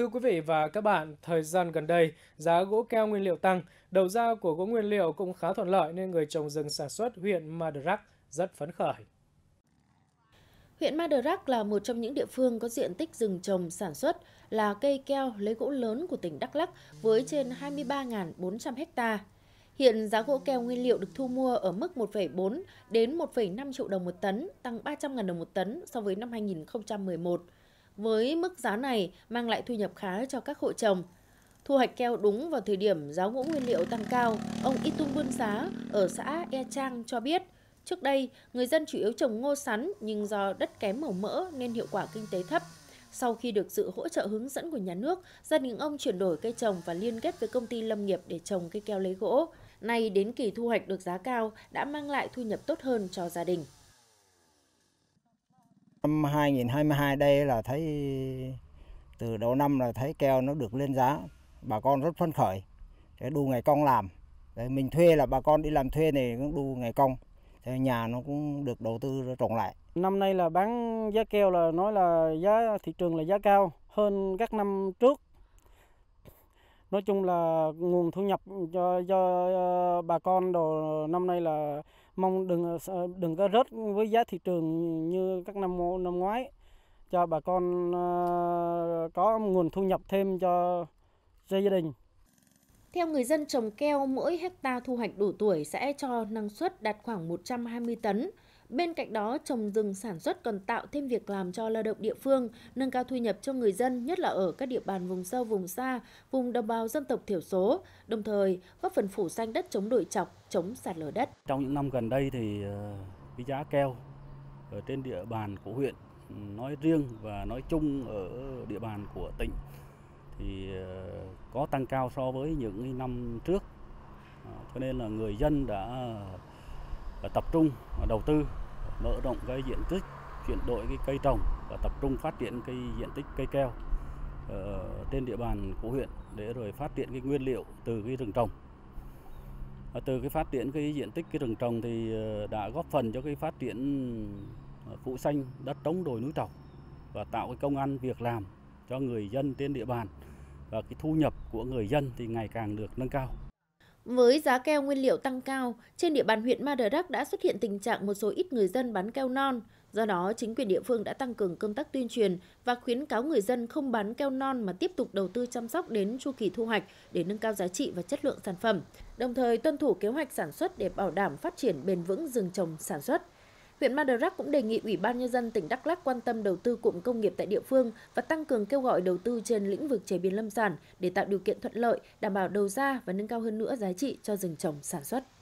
Thưa quý vị và các bạn, thời gian gần đây, giá gỗ keo nguyên liệu tăng, đầu ra của gỗ nguyên liệu cũng khá thuận lợi nên người trồng rừng sản xuất huyện Madurak rất phấn khởi. Huyện Madurak là một trong những địa phương có diện tích rừng trồng sản xuất là cây keo lấy gỗ lớn của tỉnh Đắk Lắk với trên 23.400 ha Hiện giá gỗ keo nguyên liệu được thu mua ở mức 1,4 đến 1,5 triệu đồng một tấn, tăng 300.000 đồng một tấn so với năm 2011 với mức giá này mang lại thu nhập khá cho các hộ trồng. Thu hoạch keo đúng vào thời điểm giá ngũ nguyên liệu tăng cao, ông Y Tung Buôn Giá ở xã E Trang cho biết, trước đây người dân chủ yếu trồng ngô sắn nhưng do đất kém màu mỡ nên hiệu quả kinh tế thấp. Sau khi được sự hỗ trợ hướng dẫn của nhà nước, gia đình ông chuyển đổi cây trồng và liên kết với công ty lâm nghiệp để trồng cây keo lấy gỗ. Nay đến kỳ thu hoạch được giá cao đã mang lại thu nhập tốt hơn cho gia đình. Năm 2022 đây là thấy từ đầu năm là thấy keo nó được lên giá, bà con rất phấn khởi. Thế đu ngày công làm. Đấy, mình thuê là bà con đi làm thuê này cũng đu ngày công. Thế nhà nó cũng được đầu tư trồng lại. Năm nay là bán giá keo là nói là giá thị trường là giá cao hơn các năm trước. Nói chung là nguồn thu nhập cho, cho ờ, bà con đồ năm nay là mong đừng ờ, đừng có rớt với giá thị trường như các năm năm ngoái cho bà con ờ, có nguồn thu nhập thêm cho gia đình. Theo người dân trồng keo, mỗi hecta thu hoạch đủ tuổi sẽ cho năng suất đạt khoảng 120 tấn. Bên cạnh đó, trồng rừng sản xuất còn tạo thêm việc làm cho lao động địa phương, nâng cao thu nhập cho người dân, nhất là ở các địa bàn vùng sâu, vùng xa, vùng đồng bào dân tộc thiểu số, đồng thời góp phần phủ xanh đất chống đồi chọc, chống sạt lở đất. Trong những năm gần đây thì ờ, cái giá keo ở trên địa bàn của huyện nói riêng và nói chung ở địa bàn của tỉnh thì ờ, có tăng cao so với những năm trước ờ, cho nên là người dân đã và tập trung đầu tư mở rộng cái diện tích chuyển đổi cái cây trồng và tập trung phát triển cái diện tích cây keo ở ờ, trên địa bàn của huyện để rồi phát triển cái nguyên liệu từ cái rừng trồng và từ cái phát triển cái diện tích cái rừng trồng thì ờ, đã góp phần cho cái phát triển ờ, phụ xanh đất trống đồi núi trọc và tạo cái công ăn việc làm cho người dân trên địa bàn và cái thu nhập của người dân thì ngày càng được nâng cao với giá keo nguyên liệu tăng cao, trên địa bàn huyện Mơ Rắc đã xuất hiện tình trạng một số ít người dân bán keo non. Do đó, chính quyền địa phương đã tăng cường công tác tuyên truyền và khuyến cáo người dân không bán keo non mà tiếp tục đầu tư chăm sóc đến chu kỳ thu hoạch để nâng cao giá trị và chất lượng sản phẩm, đồng thời tuân thủ kế hoạch sản xuất để bảo đảm phát triển bền vững rừng trồng sản xuất. Huyện Madarak cũng đề nghị Ủy ban Nhân dân tỉnh Đắk Lắc quan tâm đầu tư cụm công nghiệp tại địa phương và tăng cường kêu gọi đầu tư trên lĩnh vực chế biến lâm sản để tạo điều kiện thuận lợi, đảm bảo đầu ra và nâng cao hơn nữa giá trị cho rừng trồng sản xuất.